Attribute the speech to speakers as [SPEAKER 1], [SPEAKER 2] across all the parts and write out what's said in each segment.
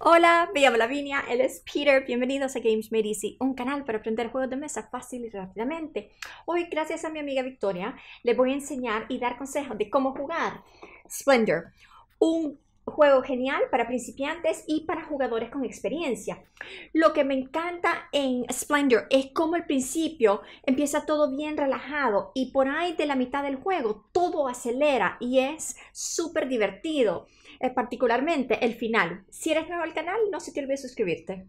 [SPEAKER 1] Hola, me llamo Lavinia, él es Peter, bienvenidos a Games Made Easy, un canal para aprender juegos de mesa fácil y rápidamente. Hoy, gracias a mi amiga Victoria, les voy a enseñar y dar consejos de cómo jugar Splendor, un juego genial para principiantes y para jugadores con experiencia. Lo que me encanta en Splendor es como al principio empieza todo bien relajado y por ahí de la mitad del juego todo acelera y es súper divertido, eh, particularmente el final. Si eres nuevo al canal, no se te olvide suscribirte.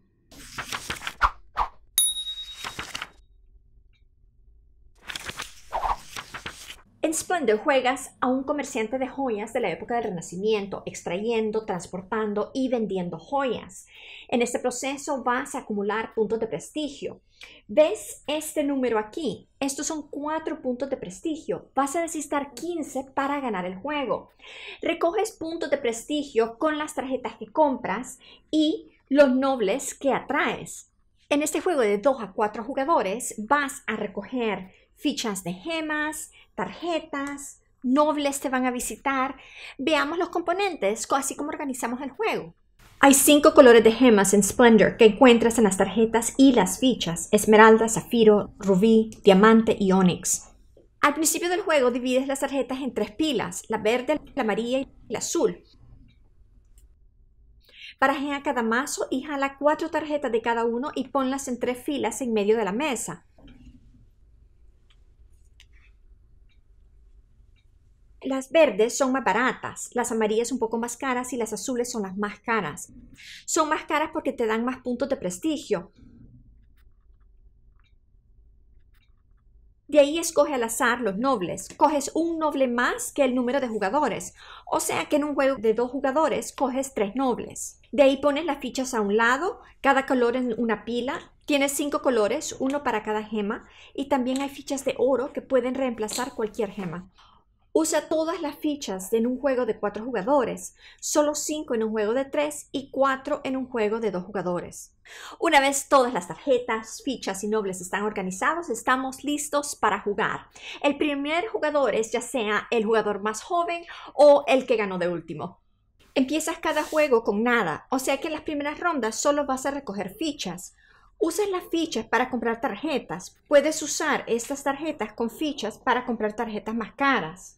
[SPEAKER 1] En Splendor juegas a un comerciante de joyas de la época del Renacimiento, extrayendo, transportando y vendiendo joyas. En este proceso vas a acumular puntos de prestigio. ¿Ves este número aquí? Estos son cuatro puntos de prestigio. Vas a necesitar 15 para ganar el juego. Recoges puntos de prestigio con las tarjetas que compras y los nobles que atraes. En este juego de 2 a cuatro jugadores vas a recoger fichas de gemas, tarjetas, nobles te van a visitar. Veamos los componentes, así como organizamos el juego. Hay cinco colores de gemas en Splendor que encuentras en las tarjetas y las fichas, esmeralda, zafiro, rubí, diamante y onyx. Al principio del juego divides las tarjetas en tres pilas, la verde, la amarilla y la azul. Parajea cada mazo y jala cuatro tarjetas de cada uno y ponlas en tres filas en medio de la mesa. las verdes son más baratas, las amarillas un poco más caras y las azules son las más caras. Son más caras porque te dan más puntos de prestigio. De ahí escoge al azar los nobles. Coges un noble más que el número de jugadores. O sea que en un juego de dos jugadores coges tres nobles. De ahí pones las fichas a un lado, cada color en una pila. Tienes cinco colores, uno para cada gema. Y también hay fichas de oro que pueden reemplazar cualquier gema. Usa todas las fichas en un juego de cuatro jugadores, solo cinco en un juego de tres y cuatro en un juego de dos jugadores. Una vez todas las tarjetas, fichas y nobles están organizados, estamos listos para jugar. El primer jugador es ya sea el jugador más joven o el que ganó de último. Empiezas cada juego con nada, o sea que en las primeras rondas solo vas a recoger fichas. Usas las fichas para comprar tarjetas. Puedes usar estas tarjetas con fichas para comprar tarjetas más caras.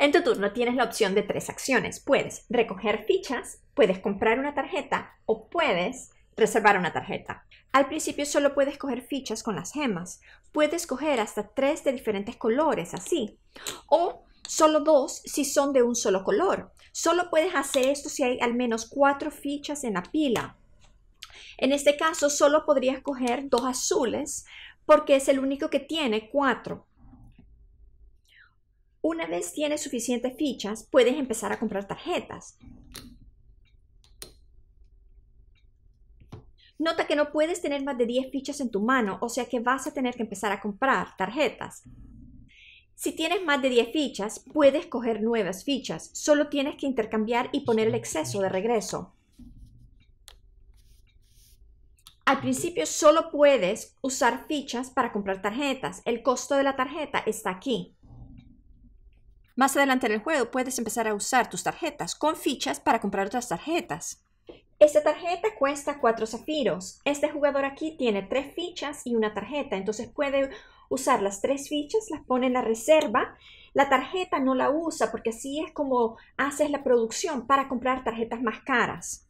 [SPEAKER 1] En tu turno tienes la opción de tres acciones. Puedes recoger fichas, puedes comprar una tarjeta o puedes reservar una tarjeta. Al principio solo puedes coger fichas con las gemas. Puedes coger hasta tres de diferentes colores, así. O solo dos si son de un solo color. Solo puedes hacer esto si hay al menos cuatro fichas en la pila. En este caso solo podrías coger dos azules porque es el único que tiene cuatro. Una vez tienes suficientes fichas, puedes empezar a comprar tarjetas. Nota que no puedes tener más de 10 fichas en tu mano, o sea que vas a tener que empezar a comprar tarjetas. Si tienes más de 10 fichas, puedes coger nuevas fichas, solo tienes que intercambiar y poner el exceso de regreso. Al principio solo puedes usar fichas para comprar tarjetas, el costo de la tarjeta está aquí. Más adelante en el juego puedes empezar a usar tus tarjetas con fichas para comprar otras tarjetas. Esta tarjeta cuesta cuatro zafiros. Este jugador aquí tiene tres fichas y una tarjeta, entonces puede usar las tres fichas, las pone en la reserva. La tarjeta no la usa porque así es como haces la producción para comprar tarjetas más caras.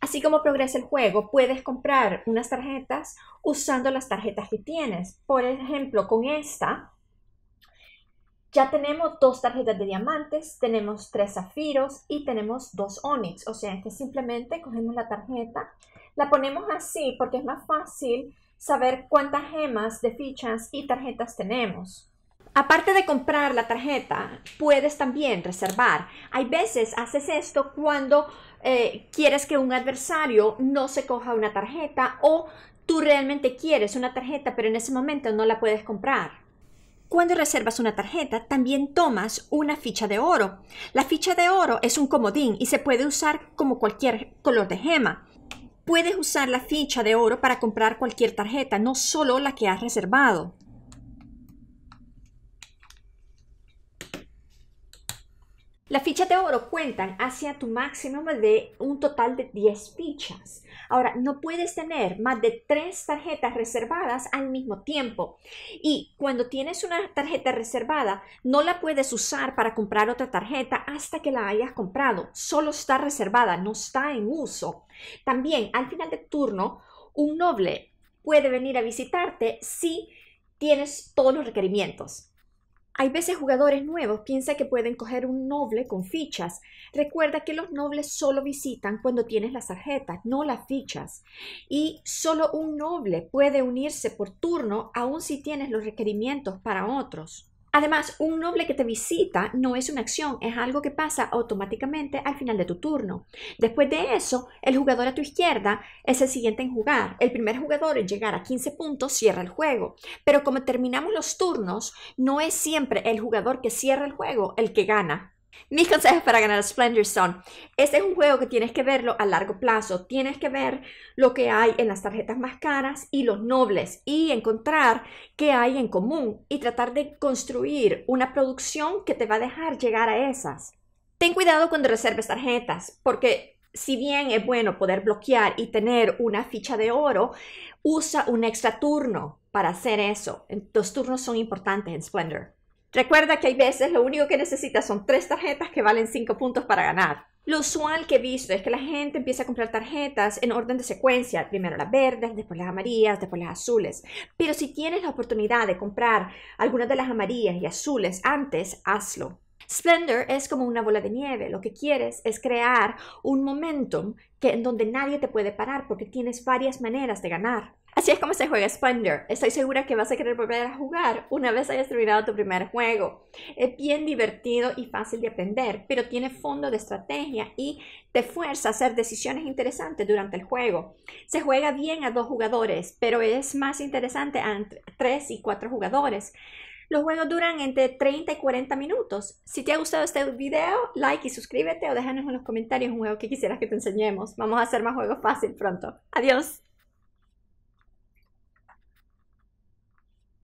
[SPEAKER 1] Así como progresa el juego, puedes comprar unas tarjetas usando las tarjetas que tienes. Por ejemplo, con esta ya tenemos dos tarjetas de diamantes, tenemos tres zafiros y tenemos dos onix. O sea, que simplemente cogemos la tarjeta, la ponemos así porque es más fácil saber cuántas gemas de fichas y tarjetas tenemos. Aparte de comprar la tarjeta, puedes también reservar. Hay veces haces esto cuando eh, quieres que un adversario no se coja una tarjeta o tú realmente quieres una tarjeta pero en ese momento no la puedes comprar. Cuando reservas una tarjeta, también tomas una ficha de oro. La ficha de oro es un comodín y se puede usar como cualquier color de gema. Puedes usar la ficha de oro para comprar cualquier tarjeta, no solo la que has reservado. Las fichas de oro cuentan hacia tu máximo de un total de 10 fichas. Ahora, no puedes tener más de 3 tarjetas reservadas al mismo tiempo. Y cuando tienes una tarjeta reservada, no la puedes usar para comprar otra tarjeta hasta que la hayas comprado. Solo está reservada, no está en uso. También, al final de turno, un noble puede venir a visitarte si tienes todos los requerimientos. Hay veces jugadores nuevos piensan que pueden coger un noble con fichas. Recuerda que los nobles solo visitan cuando tienes las tarjetas, no las fichas. Y solo un noble puede unirse por turno aun si tienes los requerimientos para otros. Además, un noble que te visita no es una acción, es algo que pasa automáticamente al final de tu turno. Después de eso, el jugador a tu izquierda es el siguiente en jugar. El primer jugador en llegar a 15 puntos cierra el juego. Pero como terminamos los turnos, no es siempre el jugador que cierra el juego el que gana. Mis consejos para ganar Splendor son, este es un juego que tienes que verlo a largo plazo, tienes que ver lo que hay en las tarjetas más caras y los nobles y encontrar qué hay en común y tratar de construir una producción que te va a dejar llegar a esas. Ten cuidado cuando reserves tarjetas, porque si bien es bueno poder bloquear y tener una ficha de oro, usa un extra turno para hacer eso. Los turnos son importantes en Splendor. Recuerda que hay veces lo único que necesitas son tres tarjetas que valen cinco puntos para ganar. Lo usual que he visto es que la gente empieza a comprar tarjetas en orden de secuencia, primero las verdes, después las amarillas, después las azules. Pero si tienes la oportunidad de comprar algunas de las amarillas y azules antes, hazlo. Splendor es como una bola de nieve. Lo que quieres es crear un momentum que, en donde nadie te puede parar porque tienes varias maneras de ganar. Así es como se juega Spender. Estoy segura que vas a querer volver a jugar una vez hayas terminado tu primer juego. Es bien divertido y fácil de aprender, pero tiene fondo de estrategia y te fuerza a hacer decisiones interesantes durante el juego. Se juega bien a dos jugadores, pero es más interesante a tres y cuatro jugadores. Los juegos duran entre 30 y 40 minutos. Si te ha gustado este video, like y suscríbete o déjanos en los comentarios un juego que quisieras que te enseñemos. Vamos a hacer más juegos fácil pronto. Adiós.